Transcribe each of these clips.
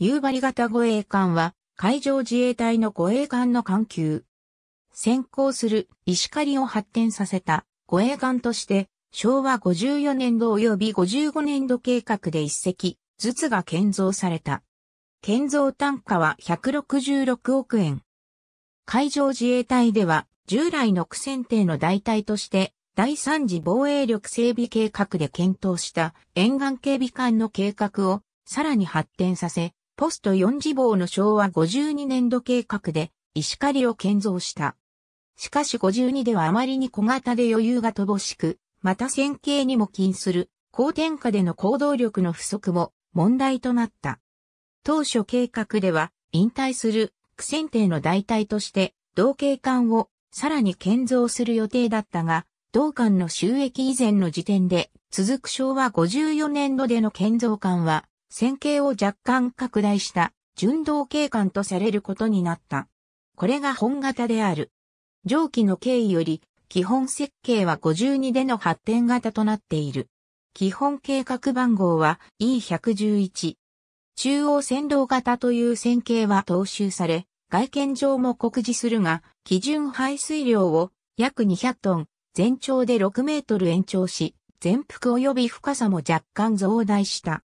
夕張型護衛艦は海上自衛隊の護衛艦の艦級。先行する石狩を発展させた護衛艦として昭和54年度及び55年度計画で一隻ずつが建造された。建造単価は166億円。海上自衛隊では従来の苦戦艇の代替として第三次防衛力整備計画で検討した沿岸警備艦の計画をさらに発展させ、ポスト4次坊の昭和52年度計画で石狩を建造した。しかし52ではあまりに小型で余裕が乏しく、また線形にも近する高天下での行動力の不足も問題となった。当初計画では引退する苦戦艇の代替として同型艦をさらに建造する予定だったが、同艦の収益以前の時点で続く昭和54年度での建造艦は線形を若干拡大した順道警官とされることになった。これが本型である。上記の経緯より、基本設計は52での発展型となっている。基本計画番号は E111。中央線道型という線形は踏襲され、外見上も告示するが、基準排水量を約200トン、全長で6メートル延長し、全幅及び深さも若干増大した。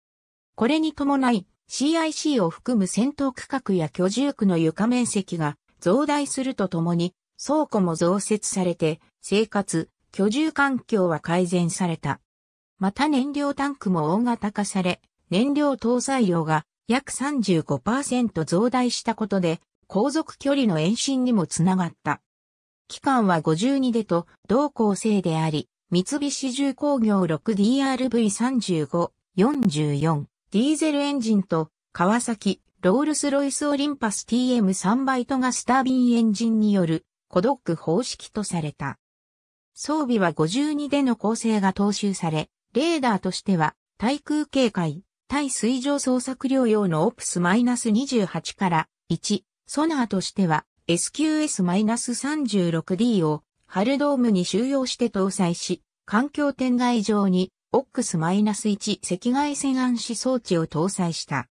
これに伴い、CIC を含む戦闘区画や居住区の床面積が増大するとともに、倉庫も増設されて、生活、居住環境は改善された。また燃料タンクも大型化され、燃料搭載量が約35%増大したことで、航続距離の延伸にもつながった。期間は52でと、同構成であり、三菱重工業 6DRV35、44。ディーゼルエンジンと、川崎、ロールスロイスオリンパス TM3 バイトガスタービンエンジンによる、コドック方式とされた。装備は52での構成が踏襲され、レーダーとしては、対空警戒、対水上捜索量用のオプス -28 から1、ソナーとしては SQS-36D をハルドームに収容して搭載し、環境点外上にオックス1赤外線暗視装置を搭載した。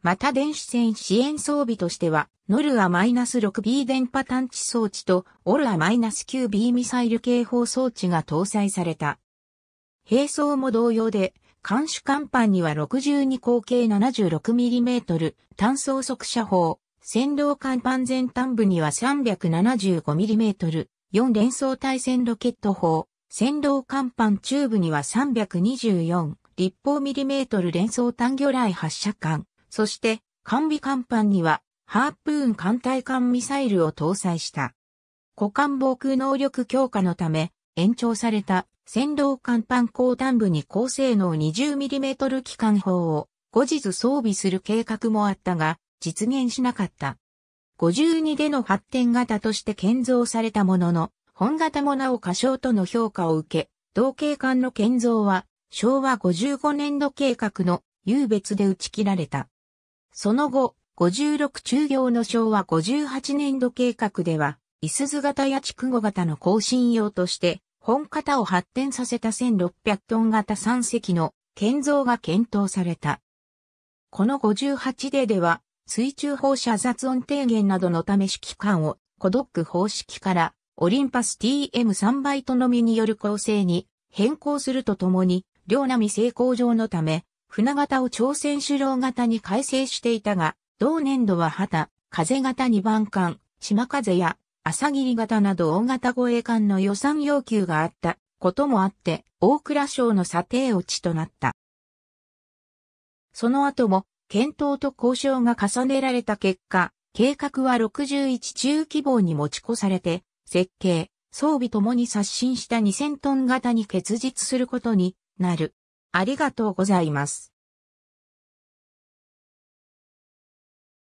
また電子線支援装備としては、ノルア -6B 電波探知装置とオルア -9B ミサイル警報装置が搭載された。並走も同様で、監視甲板には62口径 76mm 単装速射砲、線導甲板前端部には 375mm、4連装対戦ロケット砲、先導甲板中部には324立方ミリメートル連装単魚雷発射管、そして艦尾甲板にはハープーン艦隊艦ミサイルを搭載した。股間防空能力強化のため延長された先導甲板後端部に高性能 20mm 機関砲を後日装備する計画もあったが実現しなかった。52での発展型として建造されたものの本型もなお過小との評価を受け、同景館の建造は昭和55年度計画の優別で打ち切られた。その後、56中行の昭和58年度計画では、いすず型や筑後型の更新用として、本型を発展させた1600トン型3隻の建造が検討された。この58ででは、水中放射雑音低減などの試し機関をコドック方式からオリンパス TM3 バイトのみによる構成に変更するとともに、両波成功上のため、船型を朝鮮主導型に改正していたが、同年度は旗、風型2番艦、島風や朝霧型など大型護衛艦の予算要求があったこともあって、大倉省の査定落ちとなった。その後も、検討と交渉が重ねられた結果、計画は61中規模に持ち越されて、設計、装備ともに刷新した2000トン型に結実することになる。ありがとうございます。